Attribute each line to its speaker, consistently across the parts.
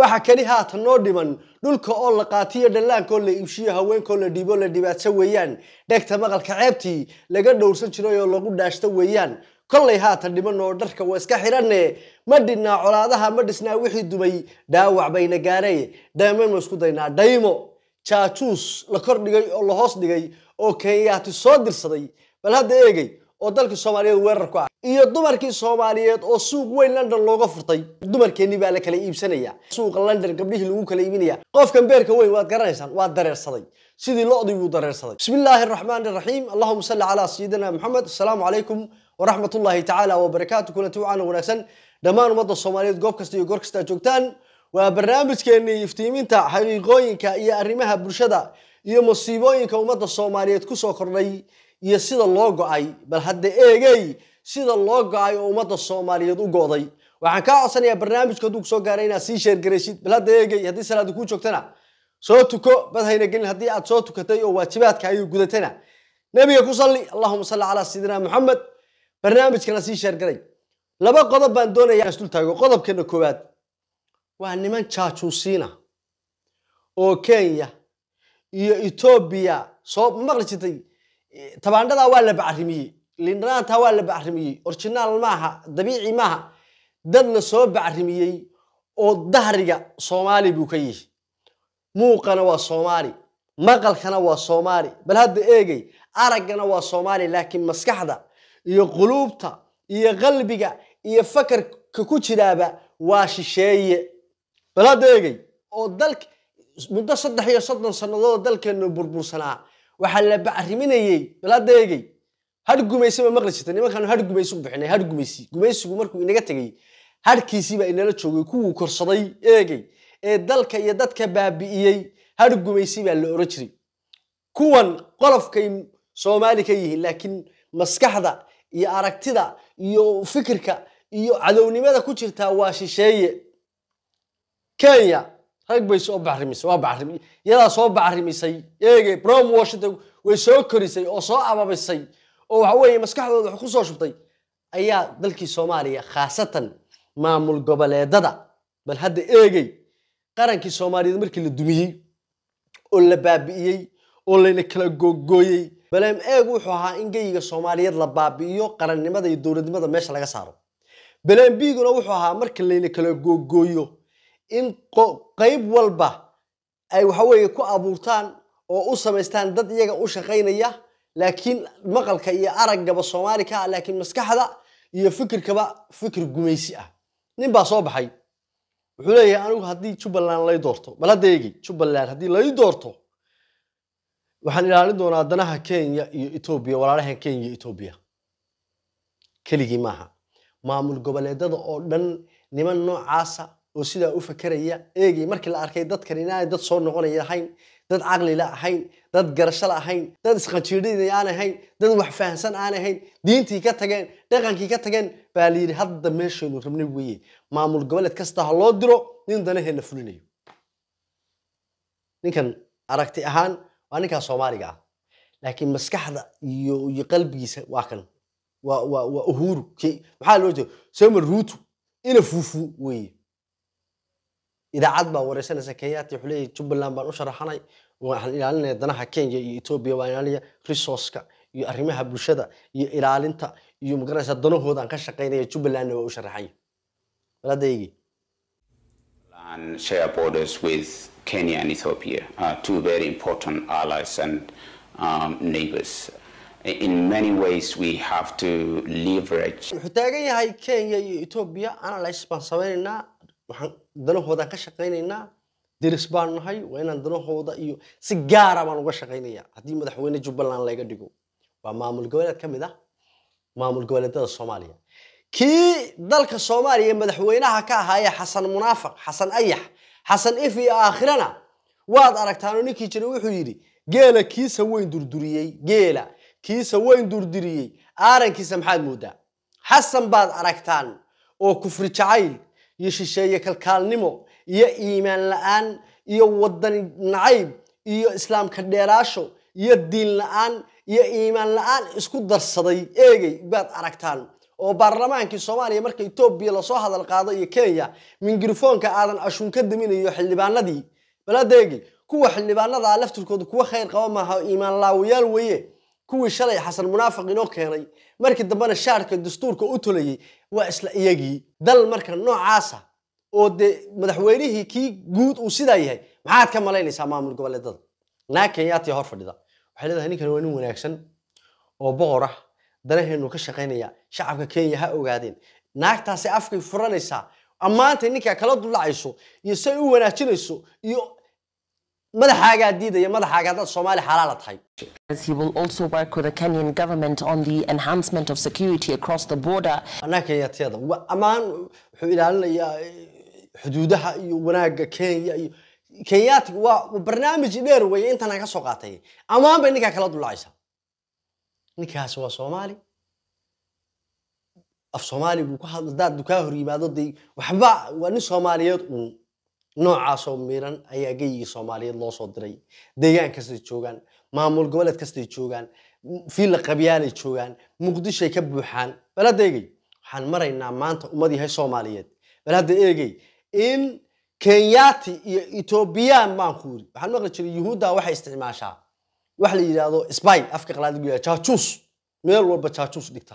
Speaker 1: waxa keli haata noo dhiman dhulka oo la qaatiyo dhallaankaoo la iibshiyo haweenkaoo la dhiibo la dhibaatso weeyaan dhegta maqalka ceebtii laga dhowrsan jiray oo lagu dhaashto weeyaan kollay haata dhiman oo dharka waa iska xidhanne ma dhinnaa colaadaha ma dhisnaa wixii dubay dhaawac bayna gaarey ma isku daynaa dhaymo jaajuus la kordhigay oo la hoos dhigay oo kenyaati soo dirsaday bal hadda eegay oo dalka soomaaliyeed weerar ku ah iyo dumarkii soomaaliyeed oo suuq weyn london looga furtay dumarkeenii baa la kala iibsanaya suuqa london gabdhihii lagu kala iibinaya qofkan beerka weyn waad garanaysaan waa dareersaday sidii lo buu dareersaday bismillaahi araxmaan iraxiim allahuma salli calaa sayidina maxamed assalaamu calaykum waraxmat ullaahi tacaala wabarakaatu kulanti wacaana wanaagsan dhammaan ummadda soomaaliyeed goob kasta iyo goor kastaa joogtaan waa barnaamijkeenii iftiiminta xaqiiqooyinka iyo arrimaha bulshada iyo musiibooyinka ummadda soomaaliyeed ku soo kordhay iyo sida loo go'ay bal hadda eegey sida loo go'ay oo ummadda soomaaliyeed u go'day waxaan kaa codsanayaa barnaamijku hadduu kusoo gaaray inaad sii sheergaraysid bal hadda eegey haddii salaada kuu joogtana soo tuko bad hayna gelin haddii aad soo tukatay oo waajibaadka ayuu gudatana nebiga ku salli allahuma salli calaa sayidina moxamed barnaamijkana sii sheergaray laba qodob baan doonayaa isdul taago qodobkana koowaad waa niman jaajuusiina oo kenya iyo etoobiya soo maqli jirtay tabaandhadaa waa la bacrimiyey lindhanaantaa waa la bacrimiyey orjinaal maaha dabiici maaha dad la soo bacrimiyey oo dahriga soomaali buu ka yihi muuqana waa soomaali maqalkana waa soomaali bal hadda eegay araggana waa soomaali laakiin maskaxda iyo quluubta iyo qalbiga iyo fakarka ku jiraaba waa shisheeye bal hadda eegay oo dalk muddo saddex iyo soddon sannadood dalkeennu burbursanaa waxaa la bacriminayey biladeegay hadh gumaysi ma maqli jirta nimankaanu hadh gumaysi u bixinay hadh gumaysi gumaysigu markuu inaga tegey hadhkiisiibaa inala joogay kuwuu korsaday eegay ee dalka iyo dadka baabi'iyey hadh gumaysi baa la oran jiray kuwan qolofkay soomaali ka yihiin laakiin maskaxda iyo aragtida iyo fikirka iyo cadownimada ku jirtaa waa shisheeye kenya rag bay soo bacrimisay waa bacrimi iyadaa soo bacrimisay eege promotionta way soo korisay oo soo ababisay oo waxa weeye maskaxdooda wax ku soo shubtay ayaa dalkii soomaaliya khaasatan maamul goboleedada bal hadda eegey qarankii soomaaliyeed markii la dumiyey oo la baabi'iyey oo layna kala googooyey baleem eeg wuxuu ahaa in geyiga soomaaliyeed la baabi'iyo qarannimada iyo dowladnimada meesha laga saaro baleem biiguna wuxuu ahaa marka layna kala googooyo in qayb walba ay waxa ku abuurtaan oo u samaystaan dad iyaga u shaqaynaya laakiin maqalka iyo araggaba soomaali ka ah laakiin maskaxda iyo fikirkaba fikir gumaysi ah nin baa soo baxay wuxuu leeyahay anigu haddii jubbaland lay doorto bal hadda jubbaland haddii lay doorto waxaan ilaalin doonaa danaha kenya iyo etoobiya walaalahan kenya iyo etoobiya keligii maaha maamul goboleedada oo dhan niman noocaasa oo sidaa u fakeraya eegay markii la arkay dadkan dad soo noqonaya ahayn dad caqlila ahayn dad garasho ahayn dad isqanjiidhina aan ahayn dad wax fahamsan aan ahayn diintii ka tageen dhaqankii ka tageen baa la yidhi hadda meeshaynu rabnay weeye maamul goboleed kasta ha loo diro nin danaheenna fulinayo ninkan aragti ahaan waa ninkaa soomaaliga ah laakiin maskaxda iyo iyo qalbigiisa waa kan waa waa waa uhuru maxaa loo jeeda soma ruutu ina fuufu weeye idaacad baa wareysanaysa kenyaati wuxuu leeyahay jubbaland baan u sharaxanay waxaan ilaalinaya danaha kenya iyo etoobiya waan ilaalinaya resourceka iyo arrimaha bulshada iyo ilaalinta iyo magaranaysa danahooda ka shaqaynaya jubbalandna waa u sharaxay walaadaygii Kenya uh, um, wuxuu taagan yahay kenya iyo etoobiya analyse baan samaynaynaa waxaan danahoodan ka shaqaynaynaa diris baan nahay waa inaan danahooda iyo si gaara ah baan uga shaqaynayaa haddii madaxweyne jubbaland laga dhigo waa maamul goboleed ka mid ah maamul goboleedada soomaaliya kii dalka soomaaliya madaxweynaha ka ahaaye xasan munaafaq xasan ayax xasan ifi aakhirana waad aragtaanoo ninkii jira wuxuu yidhi geela kiisa weyn durduriyey geela kiisa weyn durdiriyey aarankiisa maxaad moodaa xasan baad aragtaan oo kufri jacayl iyo shisheeye kalkaalnimo iyo iimaan la'aan iyo wadani nacayb iyo islaamka dheeraasho iyo diin la'aan iyo iimaan la-aan isku darsaday eegay baad aragtaan oo baarlamaankii soomaaliya marka etoobiya lasoo hadal qaado iyo kenya mingirifoonka aadan ashuun ka daminayo xildhibaanadii baladeegi kuwa xildhibaanadaa laftirkooda kuwa khayr qaba maaha iimaan laawayaal weeye kuwii shalay xasan munaafiq inoo keenay markii dambena shaarka dastuurka u tulayey waa isla iyagii dal marka noocaasa oo dee madaxweynihii kii guud uu sidaa yahay maxaad ka malaynaysaa maamul goboleedada naag kenyaatiya hor fadhida waxay leedahay ninkan waa nin wanaagsan oo boqor ah danaheenu ka shaqaynaya shacabka kenya ha ogaadeen naagtaasi afkay furanaysaa ammaantay ninkaa kala dullacayso iyo say u wanaajinayso iyo madaxaagaa diidaya madaxaaga haddaad soomaali xalaala tahay He will also work with the Kenyan government on the enhancement of security across the border. ammaan wuxuu ilaalinayaa xuduudaha waa barnaamij dheer weeye intan ka soo qaatay ammaan bay ninkaa kala dulacaysaa ninkaasi waa soomaali af soomaali buu ku hadla daad dukaa hor yimaado dee waxba waa nin soomaaliyeed uun noocaasoo miran ayaa geyigii soomaaliyeed loo soo diray deegaan joogaan maamul goboleed kastay joogaan fiilla qabyaalay joogaan muqdishoay ka buuxaan bal hadda eegey waxaan maraynaa maanta ummad yahay soomaaliyeed bal hadda eegey in kenyati iyo etoobiyaan baan ku yiri waxaan maqli jiray yuhuudda waxay isticmaashaa wax la yidhaahdo sby afka qalaad lagu yidhahdo meel walba jaajuus dhigta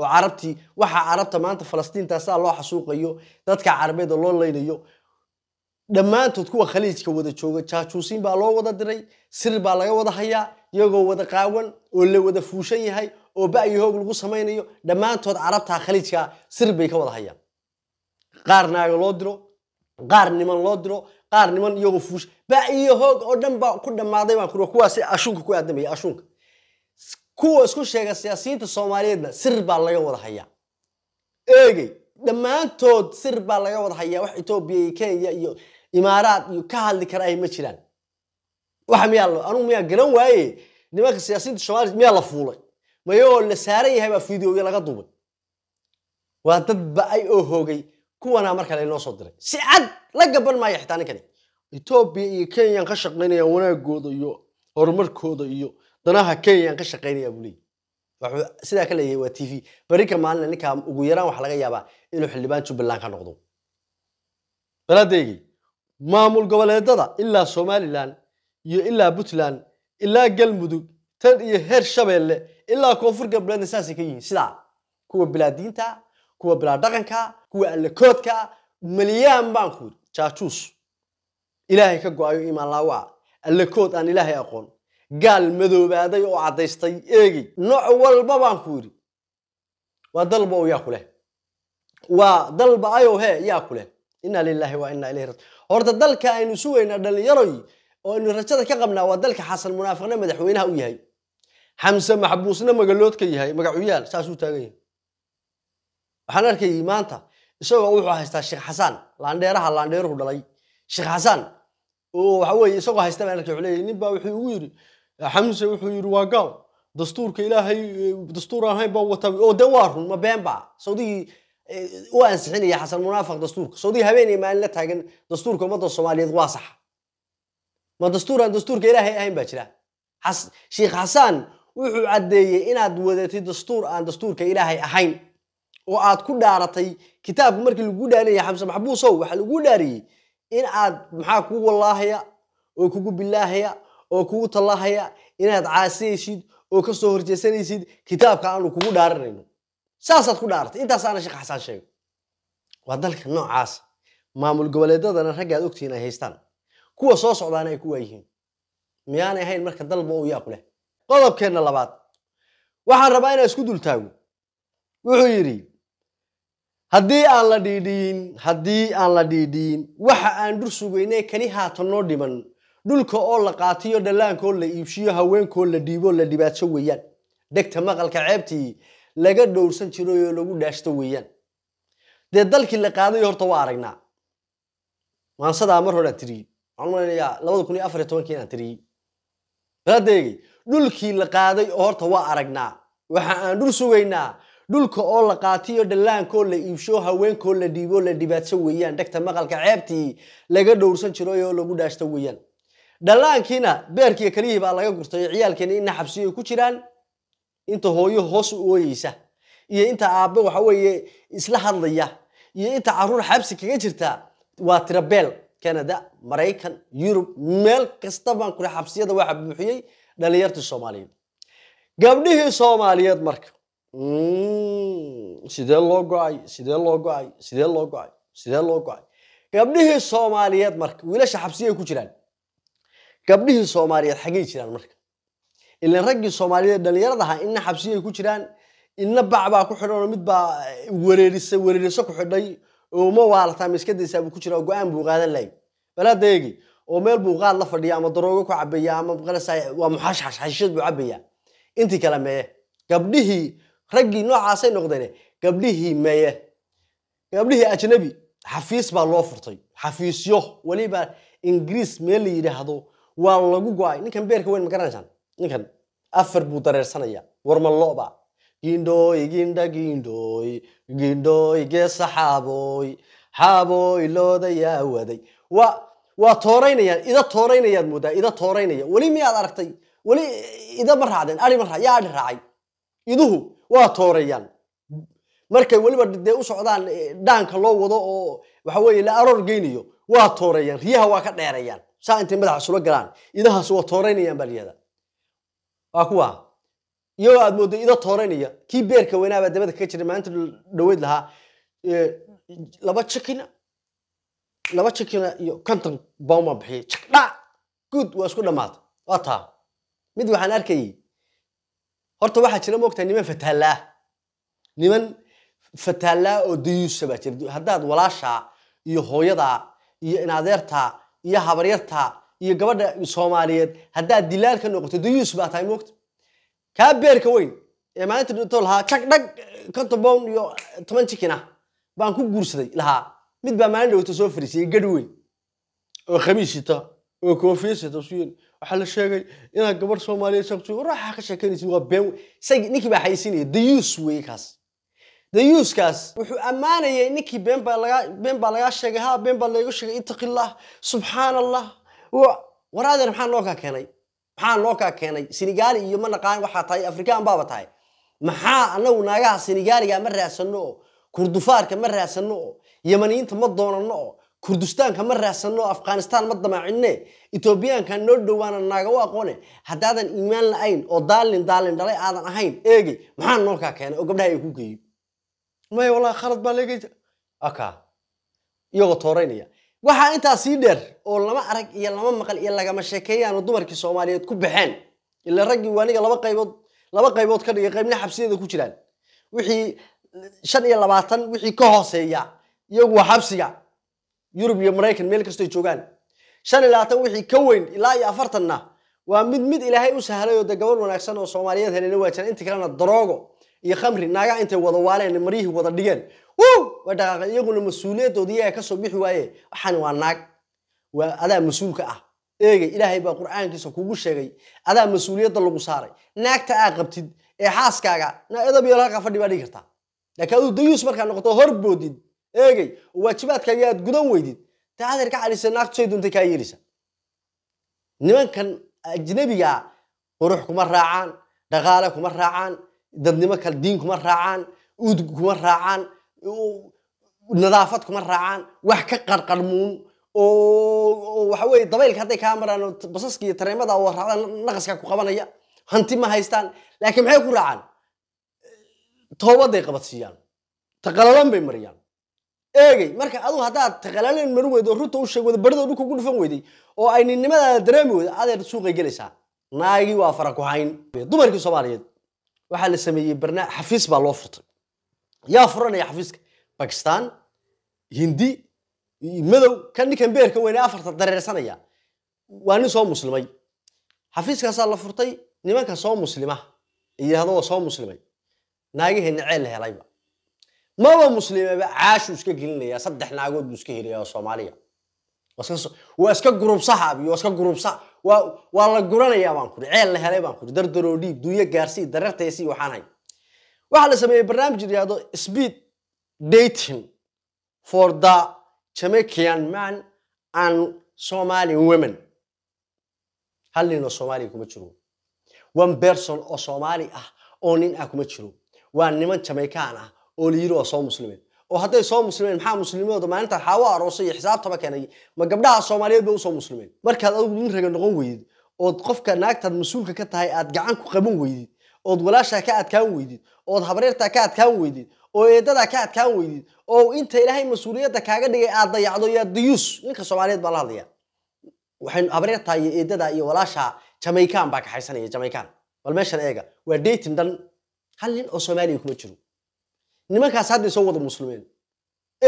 Speaker 1: oo carabtii waxa carabta maanta falastiintaa sidaa loo xasuuqayo dadka carabeed oo loo leynayo dhammaantood kuwa khaliijka wada jooga jaajuusiin baa loo wada diray sir baa laga wada hayaa iyagoo wada qaawan oo la wada fuushan yahay oo ba'yihoog lagu samaynayo dhammaantood carabtaa khaliijkaa sir bay ka wada hayaan qaar naaga loo diro qaar niman loo diro qaar niman iyagoo fuush ba'yihoog oo dhan baa ku dhammaaday baan kuri kuwaasi ashuunka ku aadamaya ashuunka kuwa isku sheega siyaasiyiinta soomaaliyeedna sir baa laga wada hayaa eegey dhammaantood sir baa laga wada hayaa wax etoobiya iyo kenya iyo imaaraad iyo ka hadli kara ay ma jiraan waxa miyaa anugu miyaa garan waaye nimanka siyaasiyiinta soomaliya miyaa la fuulay mayagoo la saaran yahay baa fideoya laga duubay waa dad ba-ay oo hoogay kuwanaa marka laynoo soo diray si cad la gaban maayo xitaa ninkani etoobiya iyo kenyaan ka shaqaynayaan wanaagooda iyo horumarkooda iyo danaha kenyaan ka shaqaynayaa buu leeyay wuxuu sidaa ka leeyahay waa t v barrinka maalina ninkaa ugu yaraan waxaa laga yaabaa inuu xildhibaan jubbaland ka noqdo walaadaygi maamul goboleedada ilaa somalilan iyo ilaa puntland ilaa galmudug tan iyo heer shabeelle ilaa koonfur galbeedna saasay ka yihiin sidaa kuwa bilaadiinta kuwa bilaadhaqanka kuwa allakoodka malyaan baan ku yidhi jaajuus ilaahay ka go'ayo imaanlaawo ah allakood aan ilaahay aqoon gaal madoobaaday oo caddaystay eegay nooc walba baan ku yidhi waa dalba oo yaa ku waa dalba ayow hee yaa ku inna lilaahi wa inna ilayhi raji horta dalka aynu sugaynaa dhallinyaroy oo aynu rajada ka qabnaa waa dalka xasan munaafiqna madaxweynaha u yahay xamse maxbuusna magaloodka yahay magacuyaal saasuu taagan yahay waxaan arkayay maanta isagoo wuxuu haystaa sheekh xasaan laandheeraha laandheeruhu dhalay sheekh xasaan oo waxa weeye isagoo haysta baan arkay wuxuu leeyahay nin baa wuxuu igu yidhi xamse wuxuu yidhi waa gaaw dastuurka ilaahay dastuur aan hayn baa wataa oo de waa run ma been baa sawdigii u ansixinaya xasan munaafiq dastuurka saudiya habeen maalin la taagan dastuurka ummadda soomaaliyeed waa saxa ma dastuuraan dastuurka ilaahay ahayn baa jira sheikh xasaan wuxuu caddeeyey inaad wadatay dastuur aan dastuurka ilaahay ahayn oo aad ku dhaaratay kitaabka markii lagu dhaariyay xamse maxbuusow waxaa lagu dhaariyey in aad maxaa kugu wallaahaya oo kugu bilaahaya oo kugu tallaahaya inaad caasiyaysid oo kasoo soo horjeesanaysid kitaabka aanu kugu dhaaranayno saasaad ku dhaartay intaas aana sheekh xasaan sheego waa dalka noocaasa maamul goboleedadana raggaad ogtihiin ay haystaan kuwa soo socdaana ay ku waayihiin miyaanay ahayn marka dalba uu yaa ku qodobkeenna labaad waxaan rabaa inaan isku dul wuxuu yidhi haddii aan la dhiidhiyin haddii aan la dhiidhiyin waxa aan dhur sugaynay kani haatan noo dhiman dhulka oo la qaatiyo dhallaankoo la iibshiyo haweenkoo la dhiiboo la dhibaato weeyaan dhegta maqalka ceebtii laga dhowrsan jiro oo lagu dhaashto weeyaan dee dalkii la qaadayo horta waa aragnaa maansadaa mar horeaan tiriyey waxaan labada kun iyo afar iyo tobankii inaan tiriyey baladeegay dhulkii la qaaday oo horta waa aragnaa waxa aan dhul sugaynaa dhulka oo la qaatiyo dhallaankoo la iibsho haweenkoo la dhiiboo la dhibaatso weeyaan dhegta maqalka ceebtii laga dhowrsan jiroy oo lagu dhaashto weeyaan dhallaankiina beerkiiyo keliyihi baa laga gurtay oo ciyaalkeena inna xabsiyo ku jiraan inta hooyo hoos u ooyeysa iyo inta aabbe waxa weeye isla hadlaya iyo inta caruur xabsi kaga jirta waa tirabeel canada maraykan yurub meel kasta baan kule xabsiyada waxa buuxiyey dhalinyartii soomaaliyeed gabdhihii soomaaliyeed marka hmm, sidee loo go-ay sidee loo go-ay sidee loo go-ay sidee loo go-ay gabdhihii soomaaliyeed marka wiilasha xabsiyay ku jiraan gabdhihii soomaaliyeed xaggay jiraan marka ilan raggii soomaaliyee dhallinyarada ahaa inna xabsiyay ku jiraan inna bacbaa ku xidhanoo midbaa eh, wereerisa wereeriso ku xidhay oo ma waalataa miskadaysaabuu ku jira oo go-aan buu qaadan lahay balaada eegi oo meel buu qaad la fadhiya ama daroogo ku cabaya ama waa muxashxashashad buu cabayaa intii kale meye gabdhihii raggii noocaasay noqdeene gabdhihii meye gabdhihii ajnabi xafiis baa loo furtay xafiisyo weliba ingiriis meel la yidhaahdo waa lagu go-ay ninkan beerka weyn ma garanaysaan ninkan afar buu dareersanaya war ma gindhooy gindha gindhooy gindhooy geesa xaabooy xaabooy loodayaa waday waa waa tooraynayaan ida tooraynayaad moodaa ida tooraynaya weli miyaad aragtay weli ida ma raacdeen ai ma yaa adhi raacay iduhu waa tooreeyaan markay weliba dee u socdaan dhaanka loo wado oo waxa weye la aroor geynayo waa tooreeyaan riyaha waa ka dheereeyaan saa intay madaxa sula galaan idahaas waa tooraynayaan baa waa kuwa iyagoo aad mooddo ida tooranaya kii beerka weynaabaa dabada kaga jira maalinta dhaweyd lahaa laba jikina laba jikina iyo konton bawma bixiya jikdha guud waa isku dhammaatay waa taa mid waxaan arkayay horta waxaa jira moogtaa niman fataalaa niman fataalaa oo dayuusa baa jira haddaad walaashaa iyo hooyadaa iyo inaadeertaa iyo habaryartaa iyo gabadha soomaaliyeed haddaad dilaalka noqoto duyuus baa tahay moogta kaa beerka weyn ee maalinta dhintoo lahaa jagdhag kontobound iyo toban jikin ah baan ku guursaday lahaa mid baa maalin dhowto soo fariisiyey gadhi weyn oo khamiis oo koofiya waxaa la sheegay inaad gabarh soomaaliyeed shaqtu waraxa ka sheekeynaysid waa been isagi ninkii baa xayeysiinaya dayuus weeye kaas dayuuskaas wuxuu ammaanayay ninkii been baa lagaa been baa lagaa sheegay haa been baa laygu sheegay ittaqi illah allah war adeer maxaa loo kaa keenay maxaa loo kaa keenay sinigaali iyo ma naqaan waxaa tahay afrikaan baaba tahay maxaa anagu naagaha sinigaaliga ma raadsanno oo kurdufaarka ma raadsanno oo yamaniyiinta ma doonanno oo kurdistaanka ma raadsanno oo afghanistaan ma damaacinne etoobiyaanka noo dhowaana naaga u aqoone haddaadan iimaan la-ayn oo daalin daalin dhalay aadan ahayn eegay maxaa noo kaa keenay oo gabdhaha ay ku geeyo maya wallahi khalad baa leegeysa aka iyagoo tooraynaya waxaa intaa sii dheer oo lama arag iyo lama maqal iyo lagama sheekeeyaanu dumarkii soomaaliyeed ku baxeen ila raggii waaniga laba qaybood laba qaybood ka dhigay qaybna xabsiyada ku jiraan wixii shan iyo labaatan wixii ka hooseeya iyagu waa xabsiga yurub iyo maraykan meel kastoy joogaan shan iyo labaatan wixii ka weyn ilaa iyo afartanna waa mid mid ilaahay u sahlay oo de gaban wanaagsan oo soomaaliyeed helena waa jiraan inta kalena daroogo iyo khamri naaga intay wada waaleen maryihii wada dhigeen w waa dhaqaaqe iyaguna mas-uuliyadoodii kasoo bixi waaye waxaan waa naag waa adaa mas-uulka ah eegay ilaahay baa qur'aankiisa kugu sheegay adaa mas-uuliyadda lagu saaray naagta aa qabtid ee xaaskaaga edab iyo laaka fadhi baa dhigi kartaa laakiin aduu dayuus markaa noqoto horboodid eegay waajibaadkaaga aad gudan weydid taadir ka calisa naagtu say duntay kaa yeelisa nimankan ajnabigaa qurux kuma raacaan dhaqaale kuma raacaan dadnimo kale diin kuma raacaan uudg kuma raacaan nadaafad kuma raacaan wax ka qarqarmuun oo waxa weye dabaylka hadday kaa maraan basaska iyo tareemada oo raacdaan naqaskaa ku qabanaya hanti ma haystaan laakiin maxay ku raacaan toobaday qabadsiiyaan taqalalan bay mariyaan eegay marka adigu haddaad taqalalan mari weydo oo runta u sheeg weydo barida dhulka ugu dhufan weyday oo ay ninnimadaada dareemi weydo adeer suuqay gelaysaa naagii waa fara ku hayn dumarkii soomaaliyeed waxaa la sameeyey barna xafiis baa loo furtay yaa furanaya xafiiska bakistan hindi madow kan ninkan beerka weyne afarta dareersanaya waa nin soo muslimay xafiiskaasaa la furtay nimanka soo muslima yidhahdo soo muslimay naagaheenna ceel la helayba maba muslimaba caashuu iska gelinayaa saddex naagood buu iska helaya oo soomaaliya waa iska gurubsaha waa iska gurubsa waa la guranayaa baan kuri ceel la helay baan kuri dardaroo dhiib gaarsii dareertaysii waxaan hay waxaa la sameeyey barnaamij yidhaahdo speed dating for the jamaican man and somali women halninoo soomaaliya kuma jiro one berson oo soomaali ah oo nin ah kuma jiro waa niman jamaican ah oo la yiri waa soo muslimeed oo hadday soo muslimeen maxaa muslimooda maalinta xaawa aroosay iyo xisaabtaba keenay ma gabdhaha soomaaliyeed bay usoo muslimeen markaad adigu nin raga noqon weydid ood qofka naagtaad mas-uulka ka tahay aad gacan ku qaban weydid ood walaashaa ka adkaan weydid ood habreertaa ka adkaan weydid oo eedadaa ka adkaan weydid oo inta ilaahay mas-uuliyadda kaaga dhigay aad dayacdo yaa dayuus ninka soomaaliyeed baa la hadlaya waxay habreertaa iyo eedadaa iyo walaashaa jamaykan baa kaxaysanaya jamaykan bal meeshan eega waa daytin dhan hal nin oo soomaaliya kuma jiro nimankaas hadda isoo wada muslimiin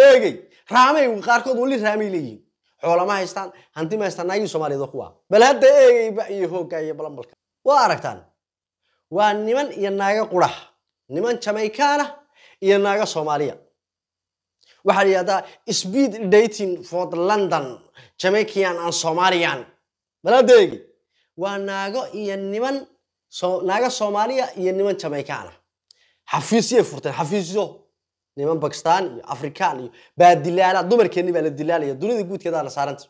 Speaker 1: eegey raamay qaarkood weli raamay leeyihiin xoola ma haystaan hanti ma haystaan naagii soomaaliyada kuwa bal hadda eegeyba iyo hoogga iyo balambalka waa aragtaan waa niman iyo naaga qurax niman jamaykana iyo naaga soomaaliya waxaa la speed dating for the london jamaican and somalian bal hadda eegey waa naago iyo niman naaga soomaaliya iyo niman jamaykana xafiisyay furteen xafiisyo niman bakistan iyo afrikaan iyo baadilaala dumarkeenni baa la dilaalaya dunida guudkeedaa la saaranta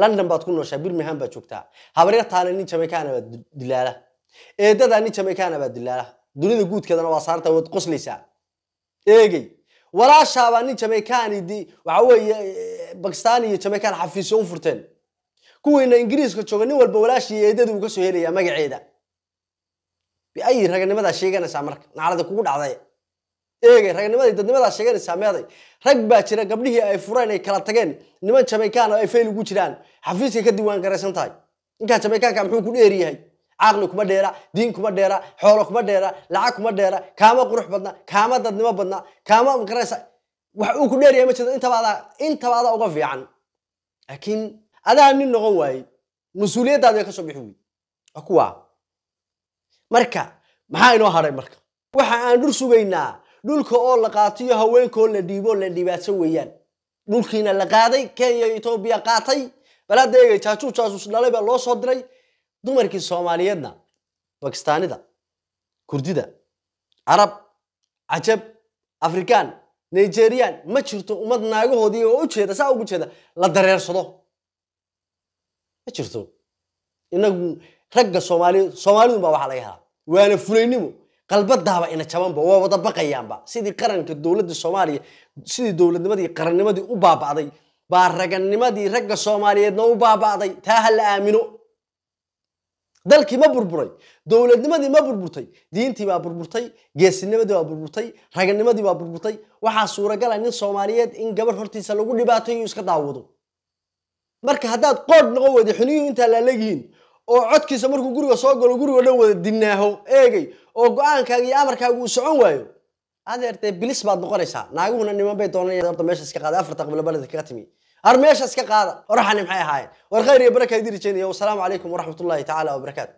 Speaker 1: london baad ku nooshaa birmingham baad joogtaa habaryartaana nin jamaykana baa dilaala eedadaa nin jamaykana baa dilaala dunida guudkeedana waa saaranta waad qoslaysaa eegey walaashaabaa nin jamaykani waxa weeye bakistan iyo jamaykan xafiisyo u furteen kuwiina ingiriiska jooga nin walba walaashii eedadii uu ka soo helaya magaceeda biay raganimadaa sheeganaysaa marka naalada kugu dhacday eegay raganimada dadnimadaa sheeganaysaa meeday rag baa jira gabdhihii ay fureen ay kala tageen niman jamaykaana ay fayl ugu jiraan xafiiska ka diiwaan garaysan tahay ninkaa jamaykaanka muxuu ku dheer yahay caqli kuma dheera diin kuma dheera xoolo kuma dheera lacag kuma dheera kaama qurux badna kaama dadnimo badna kaama maqaraysa wax uu ku dheeryahay ma jirto intaba adaa uga fiican laakiin adaa nin noqon waaye mas-uuliyaddaadi ka soo bixi wey waa kuwaa marka maxaa inoo hadhay marka waxa aan dhul sugaynaa dhulka oo la qaatiyo haweenkoo la dhiiboo la dhibaato weeyaan dhulkiina la qaaday kenya iyo etoobiya qaatay balaada eegay jaajuu jaajuus dhalay baa loo soo diray dumarkii soomaaliyeedna bakistaanida kurdida carab cajab afrikaan nigeriyaan ma jirto ummad naagahoodii oo u jeeda saa ugu jeeda la dareersado ma jirto inagu ragga soomaalid soomaalidunbaa waxaa laga helaa waana fulaynimo qalbadaaba ina jabanba waa wada baqayaanba sidii qaranka dowladda soomaaliya sidii dowladnimadii qarannimadii u baaba'day baa raganimadii ragga soomaaliyeedna u baaba'day taa ha la aamino dalkii ma burburay dowladnimadii ma burburtay diintii baa burburtay geesinimadii baa burburtay raganimadii baa burburtay waxaa suuragala nin soomaaliyeed in gabarh hortiisa lagu dhibaatoyo iska daawado marka haddaad qoodh noqon weyda xuniyuu intaa laalagyihiin oo codkiisa markuu guriga soo galo gurigo dhan wada dinaaho eegay oo go-aankaaga iyo amarkaaga uu socon waayo adeertee bilis baad noqonaysaa naaguhuna niman bay doonayaan horta meesha iska qaada afarta qabla baleda kaga timi ar meesha iska qaada oraxani maxay ahaayeen war khayr iyo barakaad diri jeenayo wasalaamu calaykum waraxmatullaahi tacaala wabarakaatu